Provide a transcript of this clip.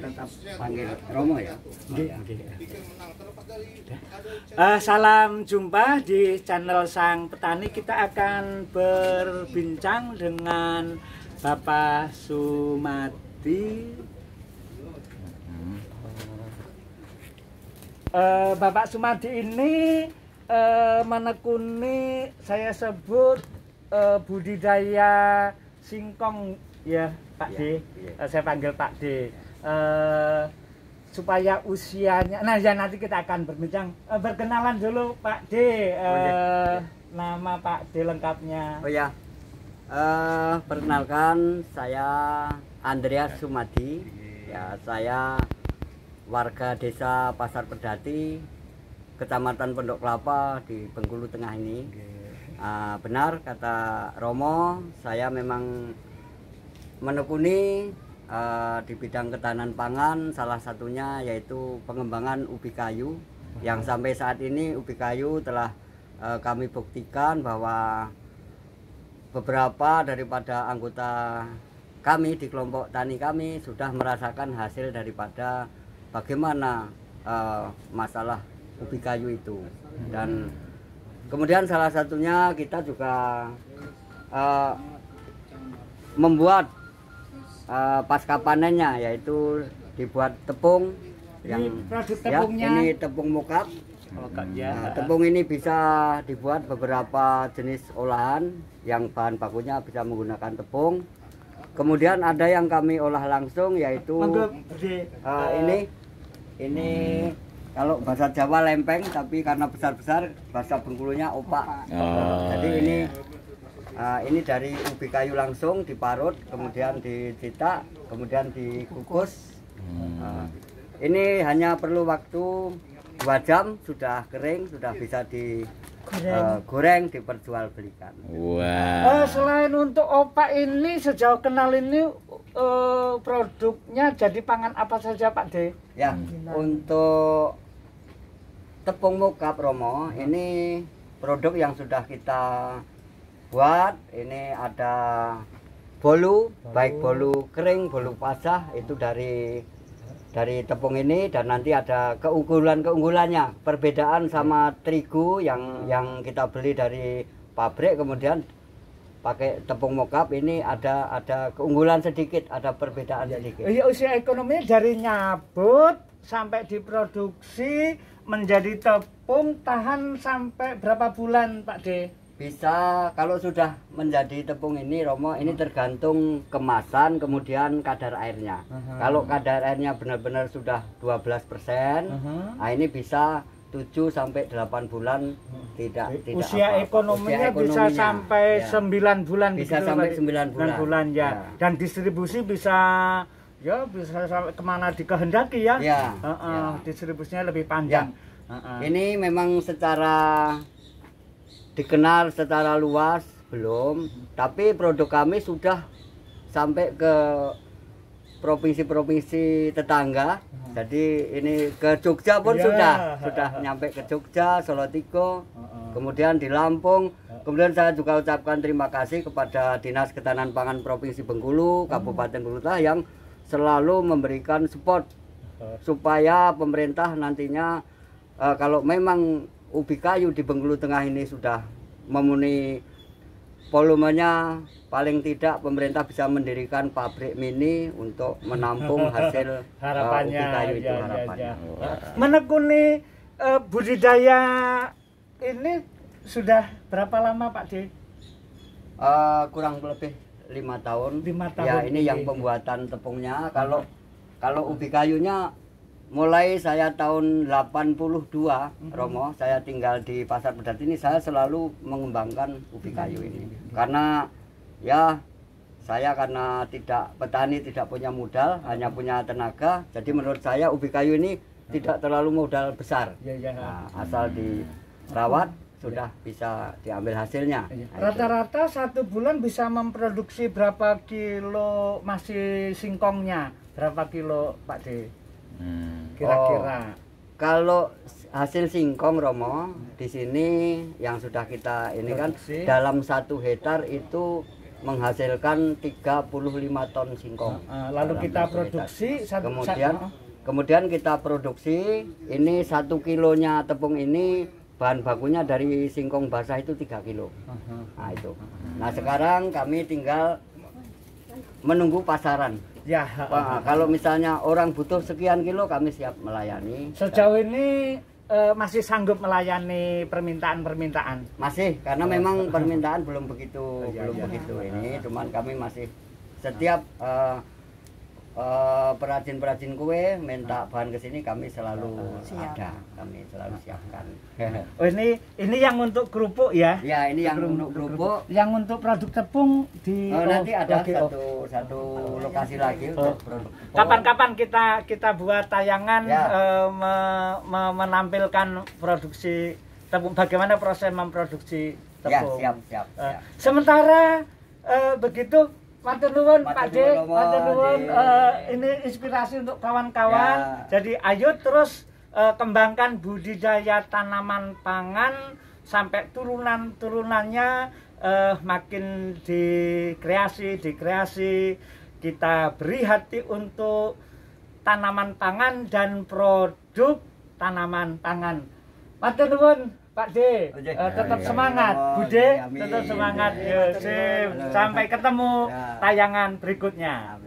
tetap panggil Romo ya. Uh, salam jumpa di channel Sang Petani. Kita akan berbincang dengan Bapak Sumadi. Uh, eh, Bapak Sumadi ini uh, menekuni saya sebut uh, budidaya singkong ya Pak ya, D. Ya. Uh, saya panggil Pak D. Ya Eh, supaya usianya nah ya nanti kita akan berbincang uh, berkenalan dulu Pak D uh, nama Pak D lengkapnya oh ya uh, perkenalkan saya Andreas Sumadi ya saya warga desa Pasar Pedati Kecamatan Pondok Kelapa di Bengkulu Tengah ini uh, benar kata Romo saya memang menekuni uh, di bidang ketahanan pangan salah satunya yaitu pengembangan ubi kayu yang sampai saat ini ubi kayu telah uh, kami buktikan bahwa beberapa daripada anggota kami di kelompok tani kami sudah merasakan hasil daripada bagaimana uh, masalah ubi kayu itu dan kemudian salah satunya kita juga uh, membuat uh, eh, pasca panennya yaitu dibuat tepung yang ini produk ya, tepungnya ya, ini tepung mokak ya. Nah, tepung ini bisa dibuat beberapa jenis olahan yang bahan bakunya bisa menggunakan tepung. Kemudian ada yang kami olah langsung yaitu uh, ini ini hmm. kalau bahasa Jawa lempeng tapi karena besar-besar bahasa Bengkulunya opak. Oh, Jadi ini iya. Uh, ini dari ubi kayu langsung diparut, kemudian dicetak, kemudian dikukus. Hmm. Uh, ini hanya perlu waktu dua jam sudah kering, sudah bisa digoreng uh, eh, diperjualbelikan. Wow. Uh, selain untuk opak ini sejauh kenal ini uh, produknya jadi pangan apa saja Pak De? Ya, hmm. untuk tepung muka promo ini produk yang sudah kita buat ini ada bolu, baik bolu kering bolu pasah itu dari dari tepung ini dan nanti ada keunggulan-keunggulannya perbedaan sama terigu yang yang kita beli dari pabrik kemudian pakai tepung mokap ini ada ada keunggulan sedikit ada perbedaan iya. sedikit ya, usia ekonomi dari nyabut sampai diproduksi menjadi tepung tahan sampai berapa bulan Pak De? bisa kalau sudah menjadi tepung ini Romo ini hmm. tergantung kemasan kemudian kadar airnya uh hmm. -huh. kalau kadar airnya benar-benar sudah 12% uh -huh. nah ini bisa 7 sampai 8 bulan hmm. tidak usia tidak ekonominya bisa sampai ya. 9 bulan bisa gitu sampai 9 bulan, 9 bulan ya. ya dan distribusi bisa ya bisa sampai kemana dikehendaki ya, ya, uh -uh, ya. distribusinya lebih panjang ya. uh -uh. ini memang secara dikenal secara luas belum, tapi produk kami sudah sampai ke provinsi-provinsi tetangga. Hmm. Jadi ini ke Jogja pun yeah. sudah sudah nyampe ke Jogja, Solotiko, -uh. Hmm. kemudian di Lampung. Hmm. Kemudian saya juga ucapkan terima kasih kepada Dinas Ketahanan Pangan Provinsi Bengkulu, Kabupaten Bengkulu yang selalu memberikan support supaya pemerintah nantinya uh, kalau memang ubi kayu di Bengkulu Tengah ini sudah memenuhi volumenya paling tidak pemerintah bisa mendirikan pabrik mini untuk menampung hasil harapannya, uh, ubi kayu itu ya, harapannya. Ya, Menekuni uh, budidaya ini sudah berapa lama Pak D? Uh, kurang lebih lima tahun. Lima ya, tahun. Ya ini, ini yang pembuatan tepungnya. Kalau kalau ubi kayunya mulai saya tahun 82 mm-hmm. Romo saya tinggal di pasar pedat ini saya selalu mengembangkan ubi kayu ini karena ya saya karena tidak petani tidak punya modal hanya punya tenaga jadi menurut saya ubi kayu ini tidak terlalu modal besar iya, iya. nah, asal dirawat sudah bisa diambil hasilnya. Iya. Nah, Rata-rata satu bulan bisa memproduksi berapa kilo masih singkongnya? Berapa kilo Pak D? Hmm. Kira-kira. Oh. Kalau hasil singkong Romo di sini yang sudah kita ini kan dalam satu hektar itu menghasilkan 35 ton singkong. Ah, ah, lalu kita produksi satu, kemudian satu. Ah. kemudian kita produksi ini satu kilonya tepung ini bahan bakunya dari singkong basah itu tiga kilo. Nah itu. Nah sekarang kami tinggal menunggu pasaran. Ya. Wah, kalau misalnya orang butuh sekian kilo kami siap melayani. Sejauh ini uh, masih sanggup melayani permintaan-permintaan. Masih, karena oh. memang permintaan belum begitu, oh, iya, belum iya. begitu ini. Cuman kami masih setiap Uh, uh, perajin-perajin kue minta ah. bahan ke sini kami selalu ah, ah. Siap. ada, kami selalu siapkan. Oh ini ini yang untuk kerupuk ya? Ya ini yang untuk kerupuk. Yang untuk produk tepung di oh, nanti ada okay, satu oh. satu lokasi lagi oh. untuk produk. Kapan-kapan kita kita buat tayangan ya. uh, me, me, menampilkan produksi tepung bagaimana proses memproduksi ya, tepung. Ya, siap, siap, siap. Uh, sementara uh, begitu Matur nuwun Pak D, matur nuwun eh, ini inspirasi untuk kawan-kawan. Ya. Jadi ayo terus uh, kembangkan budidaya tanaman pangan sampai turunan-turunannya uh, makin dikreasi, dikreasi. Kita beri hati untuk tanaman pangan dan produk tanaman pangan. Matur nuwun. Pak D, uh, eh, oh, iya, tetap semangat. Bude, ya, tetap semangat. Yo, Sampai ketemu ya. tayangan berikutnya.